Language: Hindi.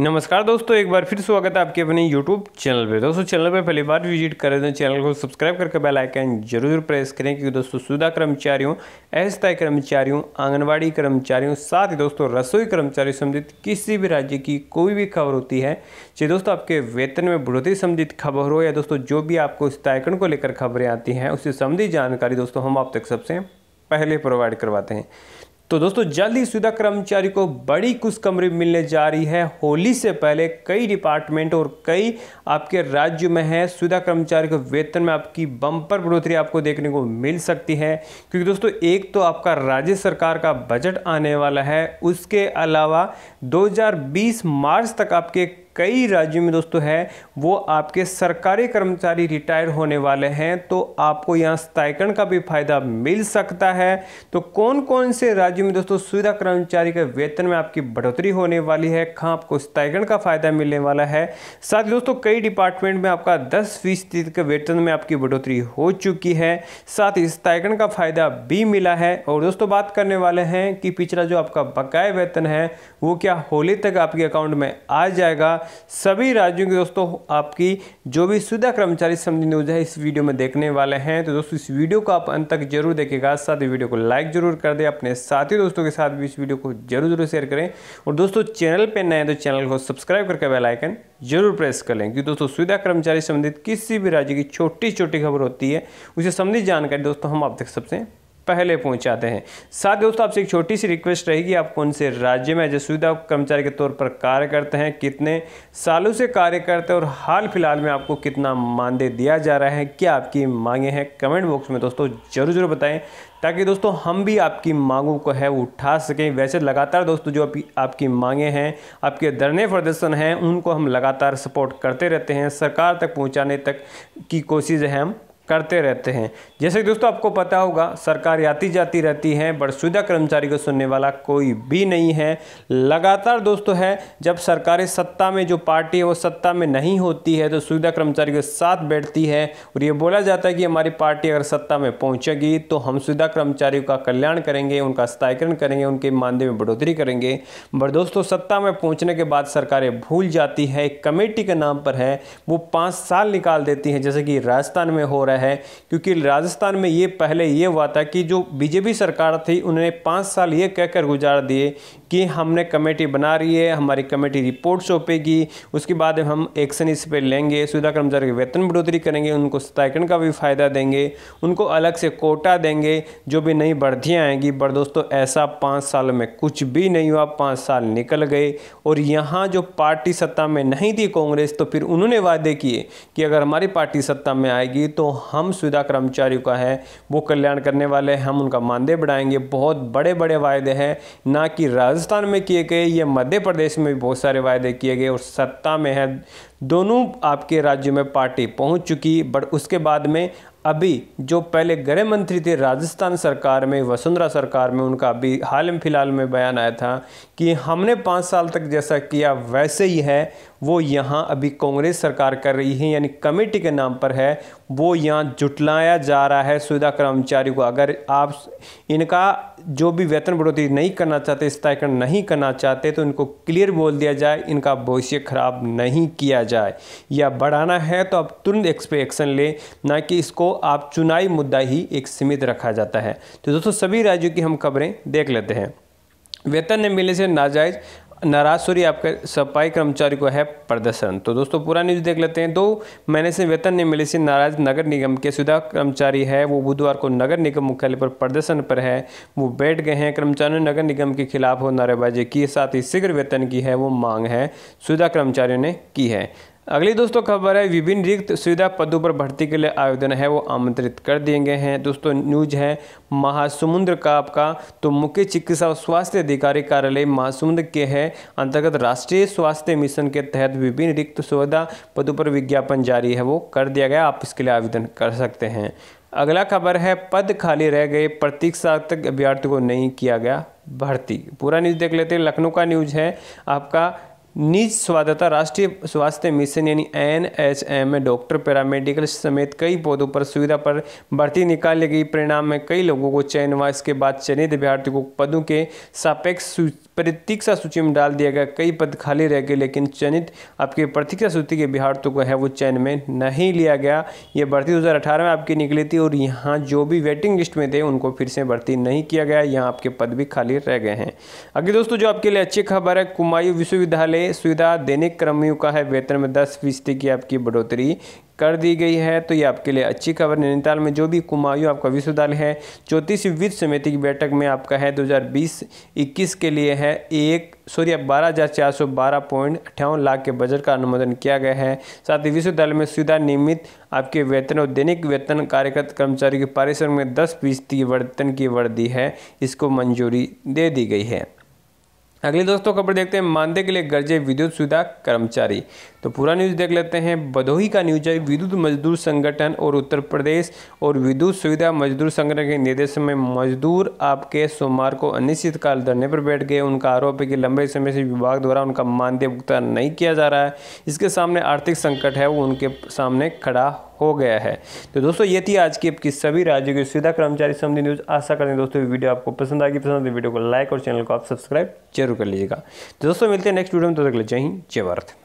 नमस्कार दोस्तों एक बार फिर स्वागत है आपके अपने YouTube चैनल पे दोस्तों चैनल पे पहली बार विजिट कर रहे हैं तो चैनल को सब्सक्राइब करके बेल आइकन जरूर प्रेस करें क्योंकि दोस्तों सुधा कर्मचारियों अस्थायी कर्मचारियों आंगनबाड़ी कर्मचारियों साथ ही दोस्तों रसोई कर्मचारी संबंधित किसी भी राज्य की कोई भी खबर होती है चाहे दोस्तों आपके वेतन में बढ़ोतरी संबंधित खबर हो या दोस्तों जो भी आपको इस को लेकर खबरें आती हैं उससे संबंधित जानकारी दोस्तों हम आप तक सबसे पहले प्रोवाइड करवाते हैं तो दोस्तों जल्द ही सुधा कर्मचारी को बड़ी खुशखबरी मिलने जा रही है होली से पहले कई डिपार्टमेंट और कई आपके राज्य में है सुधा कर्मचारी के वेतन में आपकी बम्पर बढ़ोतरी आपको देखने को मिल सकती है क्योंकि दोस्तों एक तो आपका राज्य सरकार का बजट आने वाला है उसके अलावा 2020 मार्च तक आपके कई राज्यों में दोस्तों है वो आपके सरकारी कर्मचारी रिटायर होने वाले हैं तो आपको यहाँ स्थायकरण का भी फायदा मिल सकता है तो कौन कौन से राज्यों में दोस्तों सुविधा कर्मचारी के वेतन में आपकी बढ़ोतरी होने वाली है कहाँ आपको स्थायकरण का फायदा मिलने वाला है साथ ही दोस्तों कई डिपार्टमेंट में आपका दस फीसदी के वेतन में आपकी बढ़ोतरी हो चुकी है साथ ही स्थायकरण का फायदा भी मिला है और दोस्तों बात करने वाले हैं कि पिछला जो आपका बकाया वेतन है वो क्या होली तक आपके अकाउंट में आ जाएगा सभी राज्यों के दोस्तों आपकी जो भी सुविधा कर्मचारी संबंधी न्यूज है इस वीडियो में देखने वाले हैं तो दोस्तों इस वीडियो को आप अंत तक जरूर देखेगा साथ ही वीडियो को लाइक जरूर कर दे अपने साथी दोस्तों के साथ भी इस वीडियो को जरूर जरूर शेयर करें और दोस्तों चैनल पर नए तो चैनल को सब्सक्राइब करके बेलाइकन जरूर प्रेस कर लें क्योंकि दोस्तों सुविधा कर्मचारी संबंधित किसी भी राज्य की छोटी छोटी खबर होती है उसे संबंधित जानकारी दोस्तों हम आप तक सबसे पहले पहुंचाते हैं साथ दोस्तों आपसे एक छोटी सी रिक्वेस्ट रहेगी आप कौन से राज्य में अजय सुविधा कर्मचारी के तौर पर कार्य करते हैं कितने सालों से कार्य करते हैं और हाल फिलहाल में आपको कितना मानदेय दिया जा रहा है क्या आपकी मांगे हैं कमेंट बॉक्स में दोस्तों ज़रूर ज़रूर बताएं ताकि दोस्तों हम भी आपकी मांगों को है वो उठा सकें वैसे लगातार दोस्तों जो आपकी आपकी मांगे हैं आपके धरने प्रदर्शन हैं उनको हम लगातार सपोर्ट करते रहते हैं सरकार तक पहुँचाने तक की है हम करते रहते हैं जैसे कि दोस्तों आपको पता होगा सरकार आती जाती रहती है बड़सुदा कर्मचारी को सुनने वाला कोई भी नहीं है लगातार दोस्तों है जब सरकारी सत्ता में जो पार्टी है वो सत्ता में नहीं होती है तो सुविधा कर्मचारी के साथ बैठती है और ये बोला जाता है कि हमारी पार्टी अगर सत्ता में पहुंचेगी तो हम सुविधा कर्मचारियों का कल्याण करेंगे उनका स्थायीकरण करेंगे उनके मानदेय में बढ़ोतरी करेंगे बट दोस्तों सत्ता में पहुँचने के बाद सरकारें भूल जाती है एक कमेटी के नाम पर है वो पाँच साल निकाल देती हैं जैसे कि राजस्थान में हो रहा रहा है क्योंकि राजस्थान में ये पहले ये हुआ था कि जो बीजेपी सरकार थी उन्होंने पाँच साल ये कहकर गुजार दिए कि हमने कमेटी बना रही है हमारी कमेटी रिपोर्ट सौंपेगी उसके बाद हम एक्शन इस पर लेंगे सुविधा कर्मचारी के वेतन बढ़ोतरी करेंगे उनको सत्याकरण का भी फ़ायदा देंगे उनको अलग से कोटा देंगे जो भी नई बढ़तियाँ आएंगी बट दोस्तों ऐसा पाँच सालों में कुछ भी नहीं हुआ पाँच साल निकल गए और यहाँ जो पार्टी सत्ता में नहीं थी कांग्रेस तो फिर उन्होंने वादे किए कि अगर हमारी पार्टी सत्ता में आएगी तो हम सुविधा कर्मचारियों का है वो कल्याण करने वाले हम उनका मानदेय बढ़ाएंगे बहुत बड़े बड़े वायदे हैं ना कि राज राजस्थान में किए गए ये मध्य प्रदेश में भी बहुत सारे वायदे किए गए और सत्ता में है दोनों आपके राज्यों में पार्टी पहुंच चुकी बट उसके बाद में अभी जो पहले गृह मंत्री थे राजस्थान सरकार में वसुंधरा सरकार में उनका अभी हाल में फिलहाल में बयान आया था कि हमने पाँच साल तक जैसा किया वैसे ही है वो यहाँ अभी कांग्रेस सरकार कर रही है यानी कमेटी के नाम पर है वो यहाँ जुटलाया जा रहा है सुविधा कर्मचारी को अगर आप इनका जो भी वेतन बढ़ोतरी नहीं करना चाहते स्थायीकरण नहीं करना चाहते तो इनको क्लियर बोल दिया जाए इनका भविष्य खराब नहीं किया जाए या बढ़ाना है तो आप तुरंत एक्सपे एक्शन लें ना कि इसको आप चुनावी मुद्दा ही एक सीमित रखा जाता है तो दोस्तों सभी राज्यों की हम खबरें देख लेते हैं वेतन न मिलने से नाजायज नाराज सूरी आपके सफाई कर्मचारी को है प्रदर्शन तो दोस्तों पूरा न्यूज़ देख लेते हैं दो महीने से वेतन नहीं मिले से नाराज नगर निगम के सुधा कर्मचारी है वो बुधवार को नगर निगम मुख्यालय पर प्रदर्शन पर है वो बैठ गए हैं कर्मचारियों ने नगर निगम के खिलाफ हो नारेबाजी की साथ ही शीघ्र वेतन की है वो मांग है सुधा कर्मचारियों ने की है अगली दोस्तों खबर है विभिन्न रिक्त सुविधा पदों पर भर्ती के लिए आवेदन है वो आमंत्रित कर दिए गए हैं दोस्तों न्यूज है महासमुंद्र का आपका तो मुख्य चिकित्सा और स्वास्थ्य अधिकारी कार्यालय महासमुंद्र के है अंतर्गत राष्ट्रीय स्वास्थ्य मिशन के तहत विभिन्न रिक्त सुविधा पदों पर विज्ञापन जारी है वो कर दिया गया आप इसके लिए आवेदन कर सकते हैं अगला खबर है पद खाली रह गए प्रतीक्षा तक अभ्यर्थियों को नहीं किया गया भर्ती पूरा न्यूज़ देख लेते हैं लखनऊ का न्यूज़ है आपका निज स्वादता राष्ट्रीय स्वास्थ्य मिशन यानी N H M doctor paramedical समेत कई पौधों पर सुविधा पर भर्ती निकाली गई परिणाम में कई लोगों को चयन हुआ इसके बाद चयनित अभ्यार्थियों को पदों के सापेक्ष प्रतीक्षा सूची में डाल दिया गया कई पद खाली रह गए लेकिन चयनित आपके प्रतीक्षा सूची के अभ्यार्थियों को है वो चयन में नहीं लिया गया ये भर्ती दो में आपकी निकली थी और यहाँ जो भी वेटिंग लिस्ट में थे उनको फिर से भर्ती नहीं किया गया यहाँ आपके पद भी खाली रह गए हैं अगले दोस्तों जो आपके लिए अच्छी खबर है कुमायूं विश्वविद्यालय ये सुविधा दैनिक कर्मियों का है वेतन में दस फीसदी की आपकी बढ़ोतरी कर दी गई है तो ये आपके लिए अच्छी खबर नैनीताल में जो भी कुमायूं आपका विश्वविद्यालय है चौतीसवीं वित्त समिति की बैठक में आपका है 2020-21 के लिए है एक सॉरी अब बारह हज़ार चार सौ बारह पॉइंट अट्ठावन लाख के बजट का अनुमोदन किया गया है साथ ही विश्वविद्यालय में सुविधा नियमित आपके वेतन और दैनिक वेतन कार्यरत कर्मचारी के पारिश्रमिक में दस फीसदी वर्तन की वर्दी है इसको मंजूरी दे दी गई है अगले दोस्तों खबर देखते हैं मानदेय के लिए गर्जे विद्युत सुविधा कर्मचारी तो पूरा न्यूज़ देख लेते हैं भदोही का न्यूज है विद्युत मजदूर संगठन और उत्तर प्रदेश और विद्युत सुविधा मजदूर संगठन के निर्देश में मजदूर आपके सोमवार को अनिश्चितकाल धरने पर बैठ गए उनका आरोप है कि लंबे समय से विभाग द्वारा उनका मानदेय भुगतान नहीं किया जा रहा है इसके सामने आर्थिक संकट है वो उनके सामने खड़ा हो गया है तो दोस्तों ये थी आज की आपकी सभी राज्यों की सीधा कर्मचारी संबंधी न्यूज़ आशा करते हैं दोस्तों वीडियो आपको पसंद आएगी पसंद तो वीडियो को लाइक और चैनल को आप सब्सक्राइब जरूर कर लीजिएगा तो दोस्तों मिलते हैं नेक्स्ट वीडियो में तो तक ले जय हिंद जय भारत